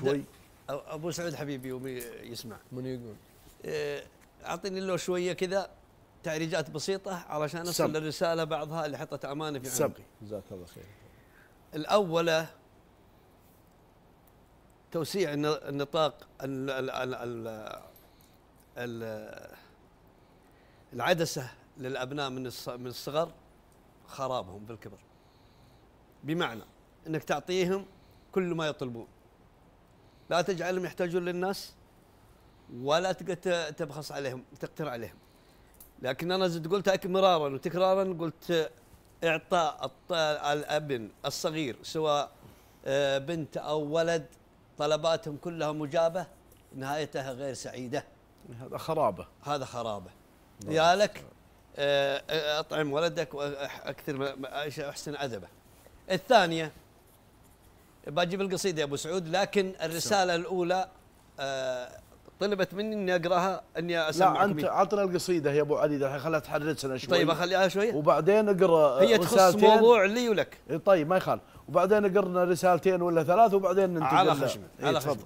شوي ابو سعود حبيبي يوم يسمع من يقول آه، اعطيني له شويه كذا تعريجات بسيطه علشان اصل للرساله بعضها اللي حطت امانه في عمقي جزاك الله خير الاولى توسيع النطاق ال ال ال ال ال العدسه للابناء من من الصغر خرابهم بالكبر بمعنى انك تعطيهم كل ما يطلبون لا تجعلهم يحتاجون للناس ولا تقدر تبخس عليهم تقتر عليهم لكن انا زدت قلت مرارا وتكرارا قلت اعطاء الابن الصغير سواء آه، بنت او ولد طلباتهم كلها مجابه نهايتها غير سعيده هذا خرابه هذا خرابه يا لك آه، آه، اطعم ولدك واكثر احسن عذبه الثانيه بجيب القصيده يا ابو سعود لكن الرساله الاولى آه، طلبت مني اني اقراها اني اسمعك لا انت عطنا القصيده يا ابو علي دحين خلها تحرسنا شوي طيب اخليها شويه وبعدين اقرا هي تخص موضوع لي ولك إيه، طيب ما يخالف وبعدين اقرنا رسالتين ولا ثلاث وبعدين ننتقل على خشمه إيه، على خشمه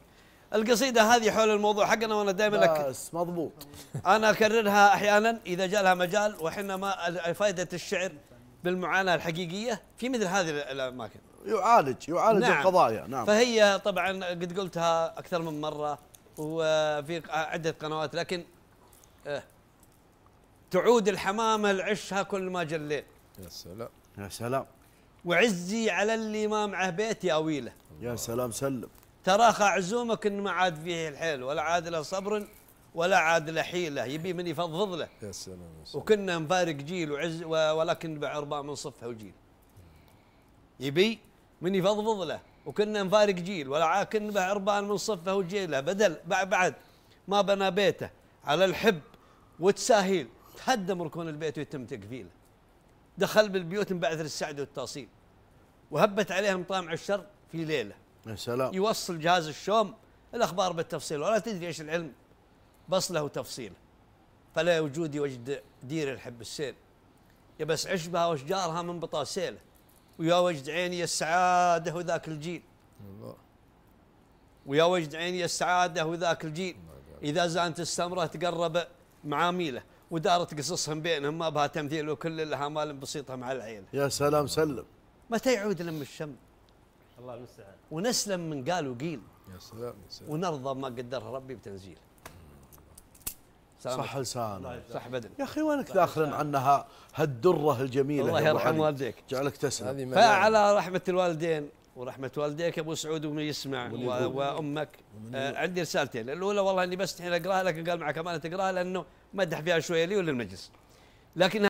القصيده هذه حول الموضوع حقنا وانا دائما لك بس مضبوط انا اكررها احيانا اذا جاء لها مجال وحنا ما فائده الشعر بالمعاناه الحقيقيه في مثل هذه الاماكن يعالج يعالج نعم القضايا نعم فهي طبعا قد قلتها اكثر من مره وفي عده قنوات لكن آه، تعود الحمامه لعشها كل ما جليت يا سلام يا سلام وعزي على اللي ما معه بيت ياويله يا سلام سلم تراخى عزومك ان ما عاد فيه الحيل ولا عاد له صبر ولا عاد له حيله يبي من يفضفض له يا سلام, وكنا مفارق جيل وعز ولكن بعربه من صفه وجيل يبي من يفضفض له وكنا نفارق جيل ولا كنا به عربان من صفه وجيله بدل بعد بعد ما بنى بيته على الحب والتساهيل تهدم ركون البيت ويتم تقفيله دخل بالبيوت من بعثر السعد والتاصيل وهبت عليهم طامع الشر في ليله يا سلام يوصل جهاز الشوم الاخبار بالتفصيل ولا تدري ايش العلم بصله وتفصيله فلا وجودي وجد دير الحب السيل يا بس عشبها واشجارها من بطاسيله ويا وجد عيني السعاده وذاك الجيل الله ويا وجد عيني السعاده وذاك الجيل اذا زانت السمره تقرب معاميله ودارت قصصهم بينهم ما بها تمثيل وكل لها مال بسيطه مع العين يا سلام سلم متى يعود لم الشم الله المستعان ونسلم من قال وقيل يا سلام يا سلام ونرضى ما قدره ربي بتنزيله صح لسانه صح بدن يا اخي وينك داخل عنها هالدره الجميله الله يرحم والديك جعلك تسلم فعلى رحمه الوالدين ورحمة والديك أبو سعود ومن يسمع وأمك آه عندي رسالتين الأولى والله أني بس الحين أقراها لكن قال معك أمانة تقراها لأنه مدح فيها شوية لي وللمجلس لكن